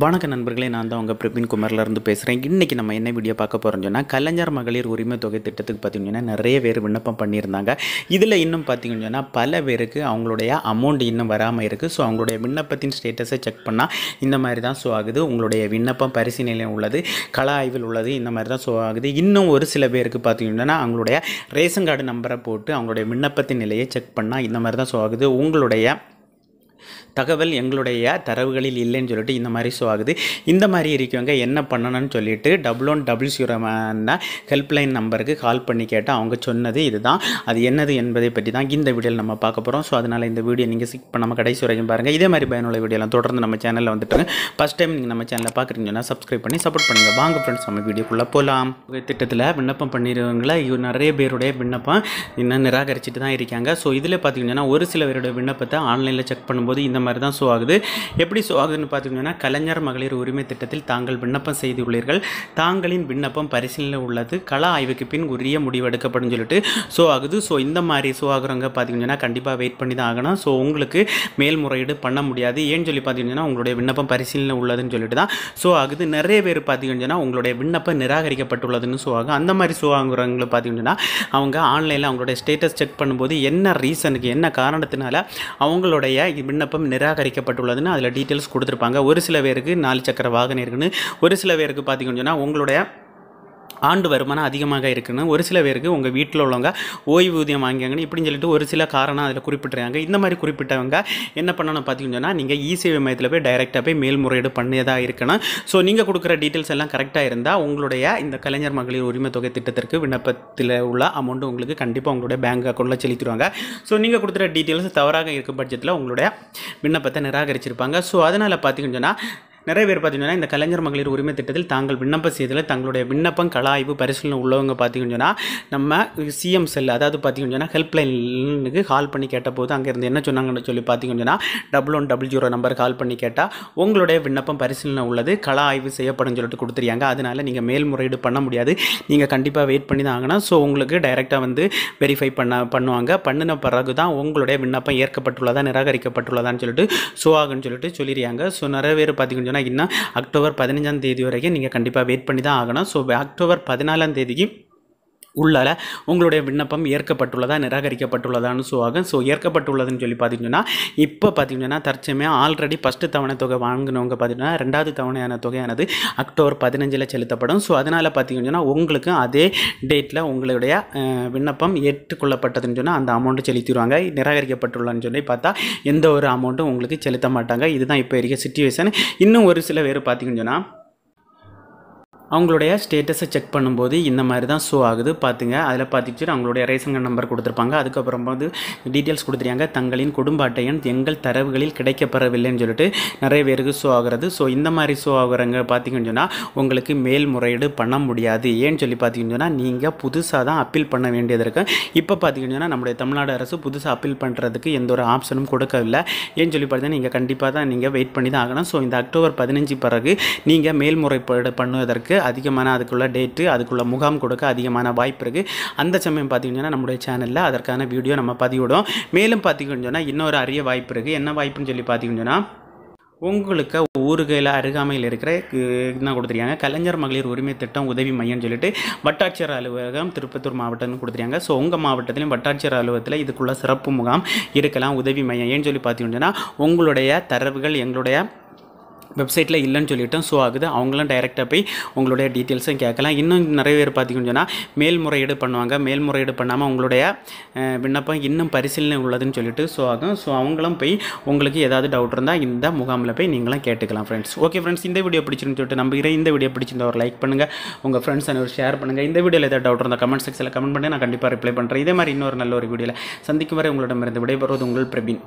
வணக்க நண்பர்களே நான் தான் உங்கள் பிரபின் குமார்லேருந்து பேசுகிறேன் இன்றைக்கி நம்ம என்ன வீடியோ பார்க்க போகிறோம்னு சொன்னால் கலைஞர் மகளிர் உரிமை தொகை திட்டத்துக்கு பார்த்திங்கன்னா நிறைய பேர் விண்ணப்பம் பண்ணியிருந்தாங்க இதில் இன்னும் பார்த்திங்கன்னு சொன்னால் பல பேருக்கு அவங்களுடைய அமௌண்ட் இன்னும் வராமல் இருக்குது ஸோ அவங்களுடைய விண்ணப்பத்தின் ஸ்டேட்டஸை செக் பண்ணால் இந்த மாதிரி தான் ஸோ ஆகுது உங்களுடைய விண்ணப்பம் பரிசீலனையில் உள்ளது கல ஆய்வில் உள்ளது இந்த மாதிரி தான் ஸோ ஆகுது இன்னும் ஒரு சில பேருக்கு பார்த்திங்கன்னா அவங்களுடைய ரேஷன் கார்டு நம்பரை போட்டு அவங்களுடைய விண்ணப்பத்தின் நிலையை செக் பண்ணால் இந்த மாதிரி தான் ஸோ ஆகுது உங்களுடைய தகவல் எங்களுடைய தரவுகளில் இல்லைன்னு சொல்லிட்டு இந்த மாதிரி ஷோ ஆகுது இந்த மாதிரி இருக்கவங்க என்ன பண்ணணும்னு சொல்லிட்டு டபுள் ஒன் டபுள் ஜீரோன ஹெல்ப்லைன் நம்பருக்கு கால் பண்ணி கேட்டால் அவங்க சொன்னது இதுதான் அது என்னது என்பதை பற்றி தான் இந்த வீடியோவில் நம்ம பார்க்க போகிறோம் ஸோ அதனால் இந்த வீடியோ நீங்கள் ஸ்கிப் பண்ணாமல் கடைசி வரைக்கும் பாருங்கள் இதே மாதிரி பயனுள்ள வீடியோலாம் தொடர்ந்து நம்ம சேனலில் வந்துட்டுருங்க ஃபஸ்ட் டைம் நீங்கள் நம்ம சேனலில் பார்க்குறீங்கன்னா சப்ஸ்கிரைப் பண்ணி சப்போர்ட் பண்ணுங்கள் வாங்க ஃப்ரெண்ட்ஸ் நம்ம வீடியோக்குள்ளே போகலாம் திட்டத்தில் விண்ணப்பம் பண்ணிடுறவங்கள நிறைய பேருடைய விண்ணப்பம் இன்னும் நிராகரிச்சுட்டு தான் இருக்காங்க ஸோ இதில் பார்த்தீங்கன்னா ஒரு சில பேருடைய விண்ணப்பத்தை ஆன்லைனில் செக் பண்ணும்போது போது இந்த மாதிரி தான் ஷோ ஆகுது எப்படி ஷோ ஆகுதுன்னு பார்த்தீங்கன்னா கலைஞர் மகளிர் உரிமை திட்டத்தில் தாங்கள் விண்ணப்பம் செய்துள்ளீர்கள் தாங்களின் விண்ணப்பம் பரிசீலனை உள்ளது கல ஆய்வுக்கு பின் உரிய முடிவெடுக்கப்படும் சொல்லிட்டு ஷோ ஆகுது ஸோ இந்த மாதிரி ஷோ ஆகுறவங்க பார்த்தீங்கன்னா கண்டிப்பாக வெயிட் பண்ணி தான் ஆகணும் ஸோ உங்களுக்கு மேல்முறையீடு பண்ண முடியாது ஏன்னு சொல்லி பார்த்தீங்கன்னா உங்களுடைய விண்ணப்பம் பரிசீலனை உள்ளதுன்னு சொல்லிட்டு தான் ஸோ ஆகுது நிறைய பேர் பார்த்தீங்கன்னா உங்களுடைய விண்ணப்பம் நிராகரிக்கப்பட்டுள்ளதுன்னு ஸோ ஆகும் அந்த மாதிரி ஷோ ஆகுறவங்களை பார்த்தீங்கன்னா அவங்க ஆன்லைனில் அவங்களுடைய ஸ்டேட்டஸ் செக் பண்ணும்போது என்ன ரீசனுக்கு என்ன காரணத்தினால அவங்களுடைய விண்ணப்ப விண்ணப்பம் நிராகரிக்கப்பட்டுள்ளதுன்னு அதில் டீட்டெயில்ஸ் கொடுத்துருப்பாங்க ஒரு சில பேருக்கு நாலு சக்கர வாகனம் இருக்குன்னு ஒரு சில பேருக்கு பார்த்திங்கன்னு சொன்னால் உங்களுடைய ஆண்டு வருமானம் அதிகமாக இருக்குன்னு ஒரு சில பேருக்கு உங்கள் வீட்டில் உள்ளவங்க ஓய்வூதியம் வாங்கியாங்கன்னு இப்படின்னு சொல்லிட்டு ஒரு சில காரணம் அதில் குறிப்பிட்றாங்க இந்த மாதிரி குறிப்பிட்டவங்க என்ன பண்ணணும் பார்த்தீங்கன்னு சொன்னால் நீங்கள் இசேவை மையத்தில் போய் டைரெக்டாக போய் மேல்முறையீடு பண்ணியதாக இருக்கணும் ஸோ நீங்கள் கொடுக்குற டீட்டெயில்ஸ் எல்லாம் கரெக்டாக இருந்தால் உங்களுடைய இந்த கலைஞர் மகளிர் உரிமை தொகை திட்டத்திற்கு விண்ணப்பத்தில் உள்ள அமௌண்ட்டு உங்களுக்கு கண்டிப்பாக உங்களுடைய பேங்க் அக்கௌண்ட்டில் செலுத்திடுவாங்க ஸோ நீங்கள் கொடுக்குற டீட்டெயில்ஸ் தவறாக இருக்கும் பட்ஜெட்டில் உங்களுடைய விண்ணப்பத்தை நிராகரிச்சிருப்பாங்க ஸோ அதனால் பார்த்தீங்கன்னு சொன்னால் நிறைய பேர் பார்த்தீங்கன்னா இந்த கலைஞர் மகளிர் உரிமை திட்டத்தில் தாங்கள் விண்ணப்பம் செய்ததில் தங்களுடைய விண்ணப்பம் கலாய்வு பரிசீலனை உள்ளவங்க பார்த்தீங்கன்னா நம்ம சிஎம் செல் அதாவது பார்த்தீங்கன்னா ஹெல்ப்லைனுக்கு கால் பண்ணி கேட்டபோது இருந்து என்ன சொன்னாங்கன்னு சொல்லி பார்த்தீங்கன்னா double one double zero number call பண்ணி கேட்டால் உங்களுடைய விண்ணப்பம் பரிசீலனை உள்ளது கல ஆய்வு செய்யப்படும் சொல்லிட்டு கொடுத்துருக்காங்க அதனால் நீங்கள் மேல்முறையீடு பண்ண முடியாது நீங்கள் கண்டிப்பாக வெயிட் பண்ணி தான் ஆகணும் ஸோ உங்களுக்கு டைரெக்டாக வந்து வெரிஃபை பண்ண பண்ணுவாங்க பண்ணின பிறகு தான் உங்களுடைய விண்ணப்பம் ஏற்கப்பட்டுள்ளதா நிராகரிக்கப்பட்டுள்ளதான்னு சொல்லிட்டு ஸோ ஆகுன்னு சொல்லிட்டு சொல்லிடுறாங்க ஸோ நிறைய பேர் பார்த்தீங்கன்னா இன்னும் அக்டோபர் பதினஞ்சாம் தேதி வரைக்கும் நீங்கள் கண்டிப்பாக வெயிட் பண்ணி தான் ஆகணும் ஸோ அக்டோபர் பதினாலாம் தேதிக்கு உள்ளால உங்களுடைய விண்ணப்பம் ஏற்கப்பட்டுள்ளதா நிராகரிக்கப்பட்டுள்ளதான்னு சொல்லுவாங்க ஸோ ஏற்கப்பட்டுள்ளதுன்னு சொல்லி பார்த்தீங்கன்னா இப்போ பார்த்தீங்கன்னா தற்சமே ஆல்ரெடி ஃபஸ்ட்டு தவணை தொகை வாங்கினவங்க பார்த்தீங்கன்னா ரெண்டாவது தவணையான தொகையானது அக்டோபர் பதினஞ்சில் செலுத்தப்படும் ஸோ அதனால் பார்த்தீங்கன்னா உங்களுக்கு அதே டேட்டில் உங்களுடைய விண்ணப்பம் ஏற்றுக்கொள்ளப்பட்டதுன்னு சொன்னால் அந்த அமௌண்ட்டு செலுத்திடுவாங்க நிராகரிக்கப்பட்டுள்ளன்னு சொல்லி பார்த்தா எந்த ஒரு அமௌண்ட்டும் உங்களுக்கு செலுத்த மாட்டாங்க இதுதான் இப்போ இருக்க சுச்சுவேஷன் இன்னும் ஒரு சில பேர் சொன்னால் அவங்களுடைய ஸ்டேட்டஸை செக் பண்ணும்போது இந்த மாதிரி தான் ஷோ ஆகுது பார்த்துங்க அதில் பார்த்துட்டு அவங்களுடைய ரேஷன் கார்டு நம்பர் கொடுத்துருப்பாங்க அதுக்கப்புறம் வந்து டீட்டெயில்ஸ் கொடுத்துருக்காங்க தங்களின் குடும்ப அட்டையன் எங்கள் தரவுகளில் கிடைக்கப்பெறவில்லைன்னு சொல்லிட்டு நிறைய பேருக்கு ஷோ ஆகிறது ஸோ இந்த மாதிரி ஷோ ஆகுறவங்க பார்த்தீங்கன்னு சொன்னால் உங்களுக்கு மேல்முறையீடு பண்ண முடியாது ஏன்னு சொல்லி பார்த்தீங்கன்னு சொன்னால் நீங்கள் புதுசாக தான் அப்பீல் பண்ண வேண்டியது இருக்குது இப்போ பார்த்தீங்கன்னு சொன்னால் நம்முடைய தமிழ்நாடு அரசு புதுசாக அப்பீல் பண்ணுறதுக்கு எந்த ஒரு ஆப்ஷனும் கொடுக்கவில்லை ஏன்னு சொல்லி பார்த்தீங்கன்னா நீங்கள் கண்டிப்பாக தான் நீங்கள் வெயிட் பண்ணி தான் ஆகணும் ஸோ இந்த அக்டோபர் பதினஞ்சு பிறகு நீங்கள் மேல்முறைப்பாடு பண்ணுவதற்கு அதிகமான அதுக்குள்ள டேட்டு அதுக்குள்ள முகாம் கொடுக்க அதிகமான வாய்ப்பு இருக்குது அந்த சமயம் பார்த்திங்கன்னா நம்முடைய சேனலில் அதற்கான வீடியோ நம்ம பதிவிடும் மேலும் பார்த்திங்கன்னு சொன்னால் இன்னொரு அரிய வாய்ப்பு இருக்குது என்ன வாய்ப்புன்னு சொல்லி பார்த்திங்கன்னா சொன்னால் உங்களுக்கு ஊருகையில் அருகாமையில் இருக்கிற என்ன கொடுத்துருக்காங்க கலைஞர் மகளிர் உரிமை திட்டம் உதவி மையம்னு சொல்லிட்டு வட்டாட்சியர் அலுவலகம் திருப்பத்தூர் மாவட்டம்னு கொடுத்துருக்காங்க ஸோ உங்கள் மாவட்டத்திலையும் வட்டாட்சியர் அலுவலகத்தில் இதுக்குள்ள சிறப்பு முகாம் இருக்கலாம் உதவி மையம் ஏன்னு சொல்லி பார்த்தீங்கன்னா உங்களுடைய தரவுகள் எங்களுடைய வெப்சைட்டில் இல்லைன்னு சொல்லிட்டோம் ஸோ ஆகுது அவங்களும் டைரெக்டாக போய் உங்களுடைய டீட்டெயில்ஸும் கேட்கலாம் இன்னும் நிறைய பேர் பார்த்திங்கன்னு சொன்னால் மேல்முறையீடு பண்ணுவாங்க மேல்முறையீடு பண்ணாமல் உங்களுடைய விண்ணப்பம் இன்னும் பரிசீலனை உள்ளதுன்னு சொல்லிட்டு ஸோ ஆகும் ஸோ அவங்களும் போய் உங்களுக்கு ஏதாவது டவுட் இருந்தால் இந்த முகாமில் போய் நீங்களும் கேட்டுக்கலாம் ஃப்ரெண்ட்ஸ் ஓகே ஃப்ரெண்ட்ஸ் இந்த வீடியோ பிடிச்சிருந்துட்டு சொல்லிட்டு நம்புகிறேன் இந்த வீடியோ பிடிச்சிருந்த ஒரு லைக் பண்ணுங்கள் உங்கள் ஃப்ரெண்ட்ஸ் ஒரு ஷேர் பண்ணுங்கள் இந்த வீடியோவில் ஏதாவது டவுட் இருந்தால் கமெண்ட் செக்ஷனில் கமெண்ட் பண்ணி நான் கண்டிப்பாக ரிப்ளை பண்ணுறேன் இதே மாதிரி இன்னொரு நல்ல ஒரு வீடியோவில் சந்திக்கும் வரை உங்களிடமிருந்து விடைபெறுவது உங்கள் பிரபின்